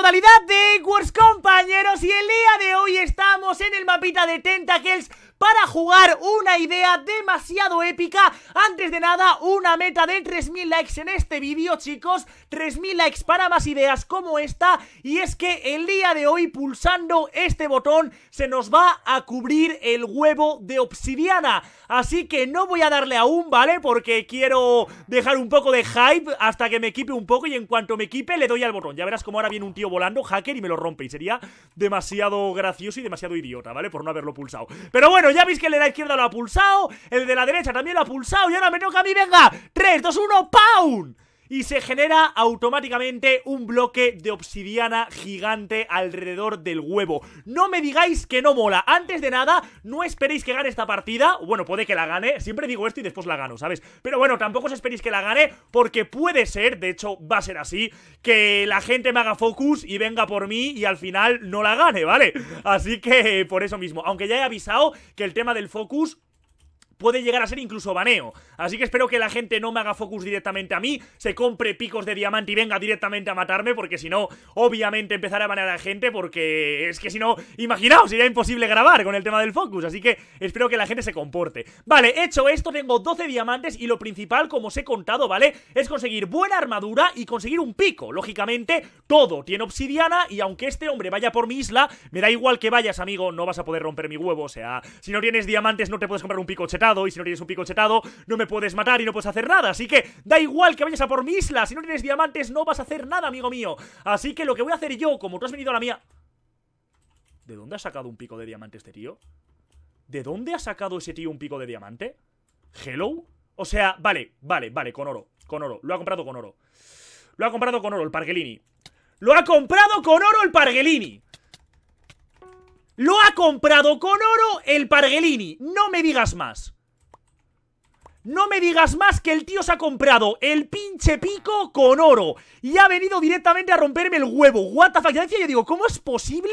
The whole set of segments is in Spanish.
modalidad de Wars compañeros y el día de hoy estamos en el mapita de Tentacles para jugar una idea demasiado épica. Antes de nada, una meta de 3000 likes en este vídeo, chicos. 3000 likes para más ideas como esta. Y es que el día de hoy, pulsando este botón, se nos va a cubrir el huevo de obsidiana. Así que no voy a darle aún, ¿vale? Porque quiero dejar un poco de hype hasta que me equipe un poco. Y en cuanto me equipe, le doy al botón. Ya verás cómo ahora viene un tío volando, hacker, y me lo rompe. Y sería demasiado gracioso y demasiado idiota, ¿vale? Por no haberlo pulsado. Pero bueno ya veis que el de la izquierda lo ha pulsado, el de la derecha también lo ha pulsado y ahora me toca a mí, venga, 3, 2, 1, PAUN y se genera automáticamente un bloque de obsidiana gigante alrededor del huevo. No me digáis que no mola. Antes de nada, no esperéis que gane esta partida. Bueno, puede que la gane. Siempre digo esto y después la gano, ¿sabes? Pero bueno, tampoco os esperéis que la gane porque puede ser, de hecho va a ser así, que la gente me haga focus y venga por mí y al final no la gane, ¿vale? Así que eh, por eso mismo, aunque ya he avisado que el tema del focus puede llegar a ser incluso baneo. Así que espero que la gente no me haga focus directamente a mí, se compre picos de diamante y venga directamente a matarme, porque si no, obviamente empezará a banear a la gente, porque es que si no, imaginaos, sería imposible grabar con el tema del focus. Así que espero que la gente se comporte. Vale, hecho esto, tengo 12 diamantes y lo principal, como os he contado, ¿vale? Es conseguir buena armadura y conseguir un pico. Lógicamente, todo tiene obsidiana y aunque este hombre vaya por mi isla, me da igual que vayas, amigo, no vas a poder romper mi huevo. O sea, si no tienes diamantes, no te puedes comprar un pico cheta y si no tienes un pico chetado, no me puedes matar y no puedes hacer nada. Así que da igual que vayas a por mi isla, si no tienes diamantes, no vas a hacer nada, amigo mío. Así que lo que voy a hacer yo, como tú has venido a la mía. ¿De dónde ha sacado un pico de diamante este tío? ¿De dónde ha sacado ese tío un pico de diamante? ¿Hello? O sea, vale, vale, vale, con oro, con oro. Lo ha comprado con oro. Lo ha comprado con oro el Pargelini. Lo ha comprado con oro el parguelini! Lo ha comprado con oro el Pargelini. No me digas más. No me digas más que el tío se ha comprado el pinche pico con oro y ha venido directamente a romperme el huevo. What the fuck? yo digo, ¿cómo es posible?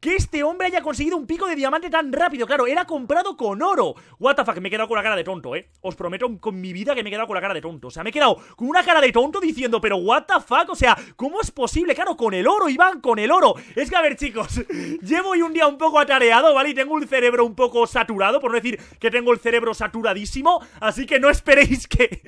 que este hombre haya conseguido un pico de diamante tan rápido. Claro, era comprado con oro. What the fuck, me he quedado con la cara de tonto, ¿eh? Os prometo con mi vida que me he quedado con la cara de tonto. O sea, me he quedado con una cara de tonto diciendo, pero what the fuck, o sea, ¿cómo es posible? Claro, con el oro, Iván, con el oro. Es que, a ver, chicos, llevo hoy un día un poco atareado, ¿vale? Y tengo un cerebro un poco saturado, por no decir que tengo el cerebro saturadísimo. Así que no esperéis que...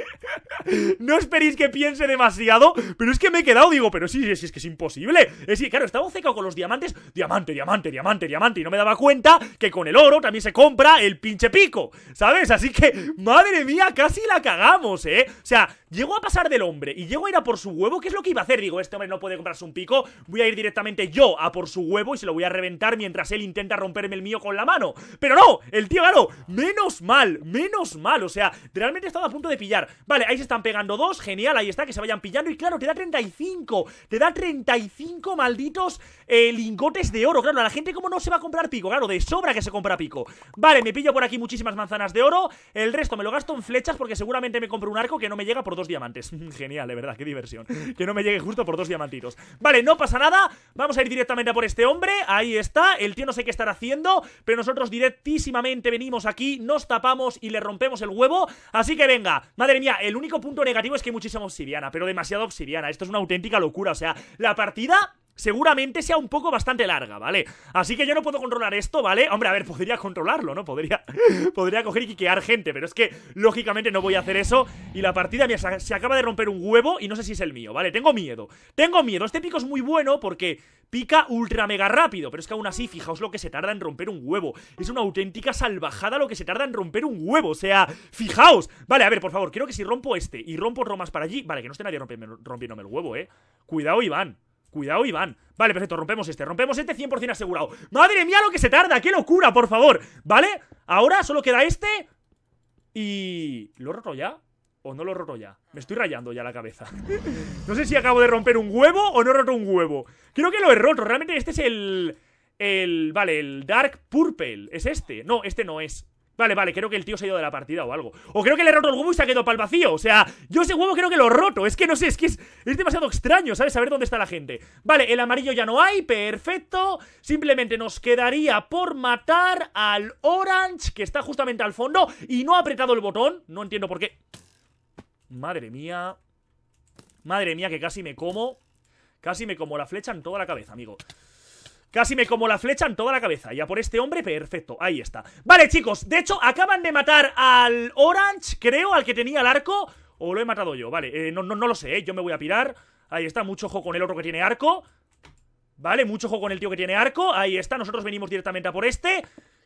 no esperéis que piense demasiado. Pero es que me he quedado, digo, pero sí, sí, es que es imposible. Es que, claro, estaba seco con los diamantes. Diamante, diamante diamante, diamante, diamante. Y no me daba cuenta que con el oro también se compra el pinche pico, ¿sabes? Así que, madre mía, casi la cagamos, ¿eh? O sea, llego a pasar del hombre y llego a ir a por su huevo, ¿qué es lo que iba a hacer? Digo, este hombre no puede comprarse un pico, voy a ir directamente yo a por su huevo y se lo voy a reventar mientras él intenta romperme el mío con la mano. Pero no, el tío, claro, menos mal, menos mal, o sea, realmente estaba a punto de pillar. Vale, ahí se están pegando dos, genial, ahí está, que se vayan pillando y claro, te da 35, te da 35 malditos eh, lingotes de oro, a la gente, ¿cómo no se va a comprar pico? Claro, de sobra que se compra pico. Vale, me pillo por aquí muchísimas manzanas de oro. El resto me lo gasto en flechas porque seguramente me compro un arco que no me llega por dos diamantes. Genial, de verdad, qué diversión. Que no me llegue justo por dos diamantitos. Vale, no pasa nada. Vamos a ir directamente a por este hombre. Ahí está. El tío no sé qué estará haciendo, pero nosotros directísimamente venimos aquí, nos tapamos y le rompemos el huevo. Así que venga, madre mía, el único punto negativo es que hay muchísima obsidiana, pero demasiada obsidiana. Esto es una auténtica locura. O sea, la partida seguramente sea un poco bastante larga, ¿vale? Así que yo no puedo controlar esto, ¿vale? Hombre, a ver, podría controlarlo, ¿no? Podría, podría coger y quiquear gente, pero es que lógicamente no voy a hacer eso. Y la partida, se, acaba de romper un huevo y no sé si es el mío, ¿vale? Tengo miedo, tengo miedo. Este pico es muy bueno porque pica ultra mega rápido, pero es que aún así, fijaos lo que se tarda en romper un huevo. Es una auténtica salvajada lo que se tarda en romper un huevo, o sea, fijaos. Vale, a ver, por favor, quiero que si rompo este y rompo romas para allí, vale, que no esté nadie rompiéndome el huevo, ¿eh? Cuidado, Iván. Cuidado, Iván. Vale, perfecto, rompemos este. Rompemos este 100% asegurado. ¡Madre mía lo que se tarda! ¡Qué locura, por favor! ¿Vale? Ahora solo queda este. Y... ¿Lo he roto ya? ¿O no lo he roto ya? Me estoy rayando ya la cabeza. no sé si acabo de romper un huevo o no he roto un huevo. Creo que lo he roto. Realmente este es el... El... Vale, el Dark Purple. Es este. No, este no es. Vale, vale, creo que el tío se ha ido de la partida o algo. O creo que le he roto el huevo y se ha quedado para el vacío. O sea, yo ese huevo creo que lo he roto. Es que no sé, es que es, es demasiado extraño, ¿sabes? Saber dónde está la gente. Vale, el amarillo ya no hay, perfecto. Simplemente nos quedaría por matar al Orange, que está justamente al fondo, y no ha apretado el botón. No entiendo por qué. Madre mía. Madre mía, que casi me como. Casi me como la flecha en toda la cabeza, amigo. Casi me como la flecha en toda la cabeza. Ya por este hombre, perfecto. Ahí está. Vale, chicos. De hecho, acaban de matar al Orange, creo, al que tenía el arco. O lo he matado yo. Vale, eh, no, no, no lo sé. Eh, yo me voy a pirar. Ahí está. Mucho ojo con el otro que tiene arco. Vale, mucho ojo con el tío que tiene arco. Ahí está. Nosotros venimos directamente a por este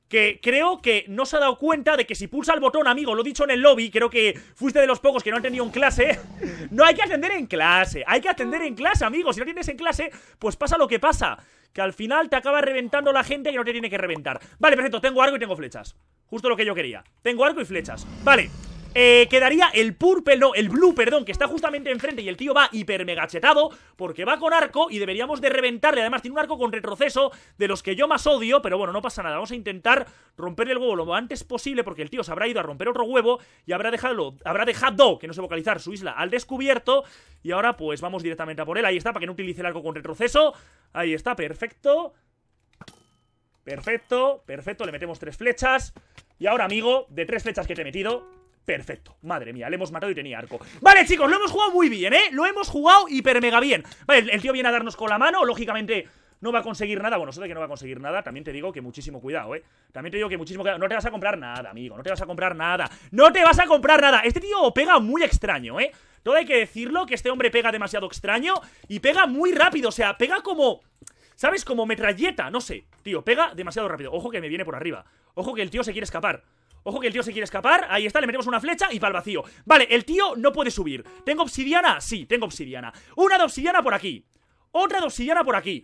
que creo que no se ha dado cuenta de que si pulsa el botón, amigo, lo he dicho en el lobby, creo que fuiste de los pocos que no han tenido en clase, no hay que atender en clase, hay que atender en clase, amigo, si no tienes en clase, pues pasa lo que pasa que al final te acaba reventando la gente y no te tiene que reventar. Vale, perfecto, tengo arco y tengo flechas. Justo lo que yo quería. Tengo arco y flechas. Vale. Eh, quedaría el purple, no, el blue, perdón, que está justamente enfrente y el tío va hiper Megachetado, porque va con arco y deberíamos de reventarle. Además tiene un arco con retroceso de los que yo más odio, pero bueno, no pasa nada. Vamos a intentar romperle el huevo lo antes posible porque el tío se habrá ido a romper otro huevo y habrá dejado, habrá dejado, que no sé vocalizar, su isla al descubierto. Y ahora pues vamos directamente a por él. Ahí está, para que no utilice el arco con retroceso. Ahí está, perfecto. Perfecto, perfecto, le metemos tres flechas Y ahora, amigo, de tres flechas que te he metido Perfecto, madre mía, le hemos matado y tenía arco Vale, chicos, lo hemos jugado muy bien, ¿eh? Lo hemos jugado hiper mega bien Vale, el tío viene a darnos con la mano, lógicamente no va a conseguir nada. Bueno, eso de que no va a conseguir nada, también te digo que muchísimo cuidado, ¿eh? También te digo que muchísimo cuidado. No te vas a comprar nada, amigo. No te vas a comprar nada. No te vas a comprar nada. Este tío pega muy extraño, ¿eh? Todo hay que decirlo, que este hombre pega demasiado extraño y pega muy rápido. O sea, pega como... ¿Sabes? Como metralleta. No sé, tío. Pega demasiado rápido. Ojo que me viene por arriba. Ojo que el tío se quiere escapar. Ojo que el tío se quiere escapar. Ahí está, le metemos una flecha y va vacío. Vale, el tío no puede subir. ¿Tengo obsidiana? Sí, tengo obsidiana. Una de obsidiana por aquí. Otra de obsidiana por aquí.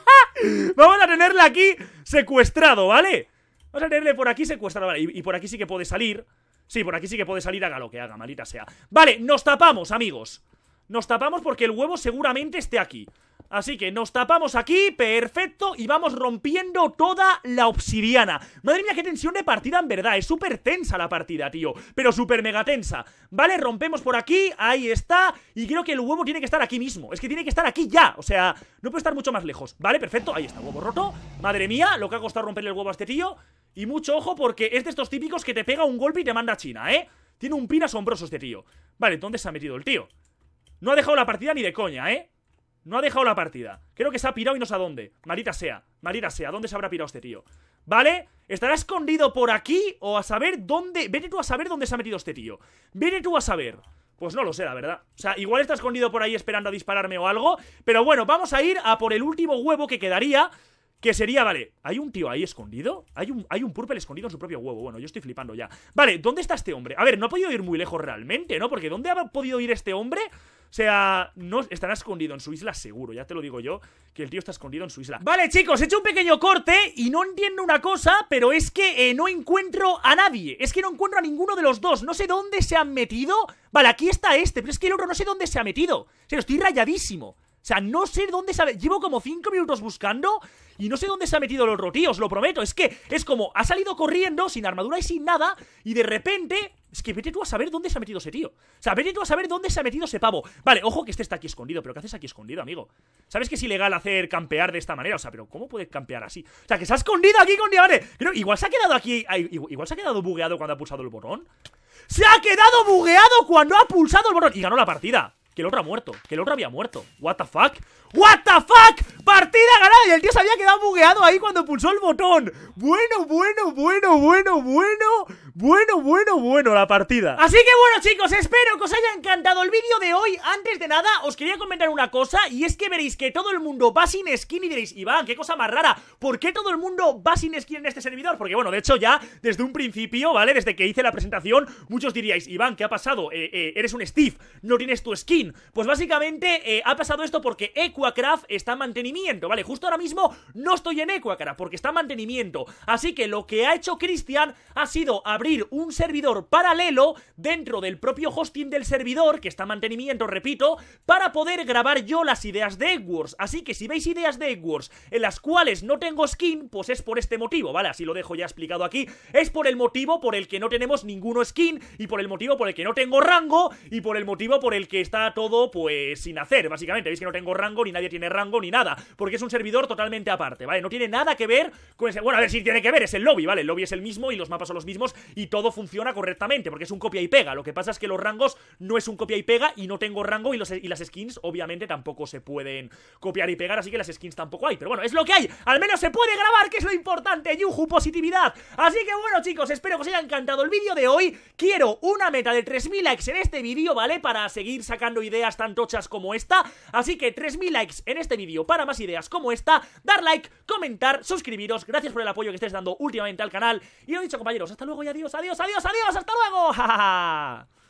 Vamos a tenerle aquí secuestrado, ¿vale? Vamos a tenerle por aquí secuestrado, ¿vale? y, por aquí sí que puede salir. Sí, por aquí sí que puede salir, haga lo que haga, malita sea. Vale, nos tapamos, amigos. Nos tapamos porque el huevo seguramente esté aquí. Así que nos tapamos aquí, perfecto, y vamos rompiendo toda la obsidiana. Madre mía, qué tensión de partida en verdad, es súper tensa la partida, tío, pero súper mega tensa. Vale, rompemos por aquí, ahí está, y creo que el huevo tiene que estar aquí mismo, es que tiene que estar aquí ya, o sea, no puede estar mucho más lejos. Vale, perfecto, ahí está, huevo roto. Madre mía, lo que ha costado romper el huevo a este tío. Y mucho ojo porque es de estos típicos que te pega un golpe y te manda a China, ¿eh? Tiene un pin asombroso este tío. Vale, ¿dónde se ha metido el tío? No ha dejado la partida ni de coña, ¿eh? No ha dejado la partida. Creo que se ha pirado y no sé a dónde. Marita sea, marita sea, ¿dónde se habrá pirado este tío? ¿Vale? ¿Estará escondido por aquí o a saber dónde? Vete tú a saber dónde se ha metido este tío. Vete tú a saber. Pues no lo sé, la verdad. O sea, igual está escondido por ahí esperando a dispararme o algo. Pero bueno, vamos a ir a por el último huevo que quedaría. Que sería, vale, ¿hay un tío ahí escondido? ¿Hay un, hay un Purple escondido en su propio huevo. Bueno, yo estoy flipando ya. Vale, ¿dónde está este hombre? A ver, no ha podido ir muy lejos realmente, ¿no? Porque ¿dónde ha podido ir este hombre? O sea, no estará escondido en su isla seguro, ya te lo digo yo, que el tío está escondido en su isla. Vale, chicos, he hecho un pequeño corte y no entiendo una cosa, pero es que eh, no encuentro a nadie. Es que no encuentro a ninguno de los dos. No sé dónde se han metido. Vale, aquí está este, pero es que el otro no sé dónde se ha metido. O sea, estoy rayadísimo. O sea, no sé dónde se ha... Llevo como 5 minutos buscando y no sé dónde se ha metido los rotíos os lo prometo. Es que es como, ha salido corriendo sin armadura y sin nada y de repente... Es que vete tú a saber dónde se ha metido ese tío. O sea, vete tú a saber dónde se ha metido ese pavo. Vale, ojo que este está aquí escondido, pero ¿qué haces aquí escondido, amigo? ¿Sabes que es ilegal hacer campear de esta manera? O sea, pero ¿cómo puedes campear así? O sea, que se ha escondido aquí con diamante. igual se ha quedado aquí... Igual se ha quedado bugueado cuando ha pulsado el botón. ¡Se ha quedado bugueado cuando ha pulsado el botón! Y ganó la partida que el otro ha muerto, que el otro había muerto. What the fuck? ¡What the fuck! ¡Partida ganada! Y el tío se había quedado bugueado ahí cuando pulsó el botón. Bueno, bueno, bueno, bueno, bueno. Bueno, bueno, bueno la partida Así que bueno chicos, espero que os haya encantado el vídeo de hoy Antes de nada, os quería comentar una cosa Y es que veréis que todo el mundo va sin skin Y diréis, Iván, qué cosa más rara ¿Por qué todo el mundo va sin skin en este servidor? Porque bueno, de hecho ya desde un principio, ¿vale? Desde que hice la presentación Muchos diríais, Iván, ¿qué ha pasado? Eh, eh, eres un Steve, no tienes tu skin Pues básicamente eh, ha pasado esto porque EQ Equacraft está en mantenimiento, ¿vale? Justo ahora mismo no estoy en Equacraft porque está en mantenimiento. Así que lo que ha hecho Cristian ha sido abrir un servidor paralelo dentro del propio hosting del servidor, que está en mantenimiento, repito, para poder grabar yo las ideas de Eggwars. Así que si veis ideas de Eggwars en las cuales no tengo skin, pues es por este motivo, ¿vale? Así lo dejo ya explicado aquí. Es por el motivo por el que no tenemos ninguno skin y por el motivo por el que no tengo rango y por el motivo por el que está todo, pues, sin hacer, básicamente. Veis que no tengo rango ni nadie tiene rango ni nada, porque es un servidor totalmente aparte, ¿vale? No tiene nada que ver con ese... Bueno, a ver si tiene que ver, es el lobby, ¿vale? El lobby es el mismo y los mapas son los mismos y todo funciona correctamente, porque es un copia y pega. Lo que pasa es que los rangos no es un copia y pega y no tengo rango y, los, y las skins obviamente tampoco se pueden copiar y pegar, así que las skins tampoco hay. Pero bueno, es lo que hay. Al menos se puede grabar, que es lo importante. Yuju, positividad. Así que bueno, chicos, espero que os haya encantado el vídeo de hoy. Quiero una meta de 3.000 likes en este vídeo, ¿vale? Para seguir sacando ideas tan tochas como esta. Así que 3.000 likes en este vídeo para más ideas como esta, dar like, comentar, suscribiros, gracias por el apoyo que estáis dando últimamente al canal, y lo dicho compañeros, hasta luego y adiós, adiós, adiós, adiós, hasta luego,